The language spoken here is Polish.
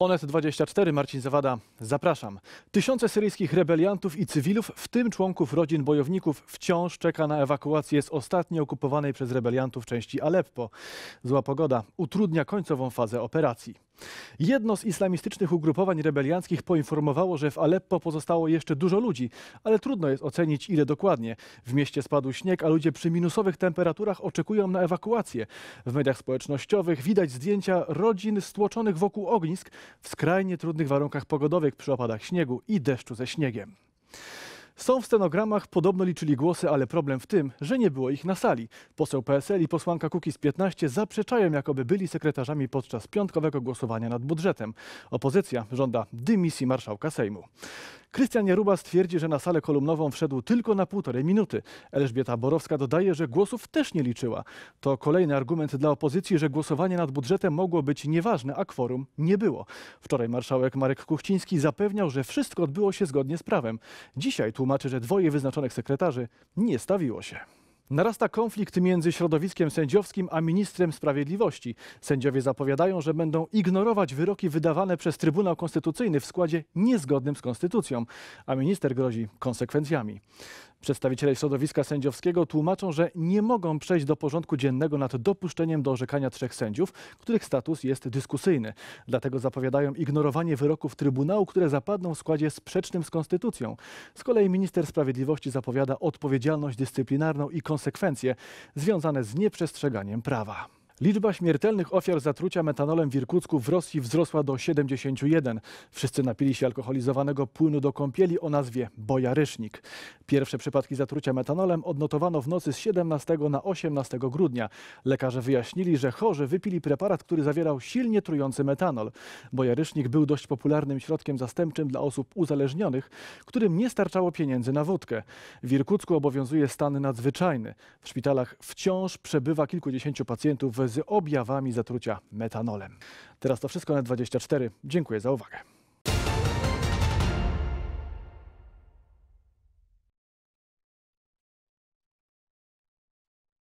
Onet24, Marcin Zawada, zapraszam. Tysiące syryjskich rebeliantów i cywilów, w tym członków rodzin bojowników, wciąż czeka na ewakuację z ostatnio okupowanej przez rebeliantów części Aleppo. Zła pogoda utrudnia końcową fazę operacji. Jedno z islamistycznych ugrupowań rebelianckich poinformowało, że w Aleppo pozostało jeszcze dużo ludzi, ale trudno jest ocenić ile dokładnie. W mieście spadł śnieg, a ludzie przy minusowych temperaturach oczekują na ewakuację. W mediach społecznościowych widać zdjęcia rodzin stłoczonych wokół ognisk w skrajnie trudnych warunkach pogodowych przy opadach śniegu i deszczu ze śniegiem. Są w stenogramach, podobno liczyli głosy, ale problem w tym, że nie było ich na sali. Poseł PSL i posłanka Kukiz 15 zaprzeczają, jakoby byli sekretarzami podczas piątkowego głosowania nad budżetem. Opozycja żąda dymisji marszałka Sejmu. Krystian Jaruba stwierdzi, że na salę kolumnową wszedł tylko na półtorej minuty. Elżbieta Borowska dodaje, że głosów też nie liczyła. To kolejny argument dla opozycji, że głosowanie nad budżetem mogło być nieważne, a kworum nie było. Wczoraj marszałek Marek Kuchciński zapewniał, że wszystko odbyło się zgodnie z prawem. Dzisiaj tłum tłumaczy, że dwoje wyznaczonych sekretarzy nie stawiło się. Narasta konflikt między środowiskiem sędziowskim a ministrem sprawiedliwości. Sędziowie zapowiadają, że będą ignorować wyroki wydawane przez Trybunał Konstytucyjny w składzie niezgodnym z konstytucją, a minister grozi konsekwencjami. Przedstawiciele środowiska sędziowskiego tłumaczą, że nie mogą przejść do porządku dziennego nad dopuszczeniem do orzekania trzech sędziów, których status jest dyskusyjny. Dlatego zapowiadają ignorowanie wyroków Trybunału, które zapadną w składzie sprzecznym z Konstytucją. Z kolei minister sprawiedliwości zapowiada odpowiedzialność dyscyplinarną i konsekwencje związane z nieprzestrzeganiem prawa. Liczba śmiertelnych ofiar zatrucia metanolem w Irkucku w Rosji wzrosła do 71. Wszyscy napili się alkoholizowanego płynu do kąpieli o nazwie bojarysznik. Pierwsze przypadki zatrucia metanolem odnotowano w nocy z 17 na 18 grudnia. Lekarze wyjaśnili, że chorzy wypili preparat, który zawierał silnie trujący metanol. Bojarysznik był dość popularnym środkiem zastępczym dla osób uzależnionych, którym nie starczało pieniędzy na wódkę. W Irkucku obowiązuje stan nadzwyczajny. W szpitalach wciąż przebywa kilkudziesięciu pacjentów z objawami zatrucia metanolem. Teraz to wszystko na 24. Dziękuję za uwagę.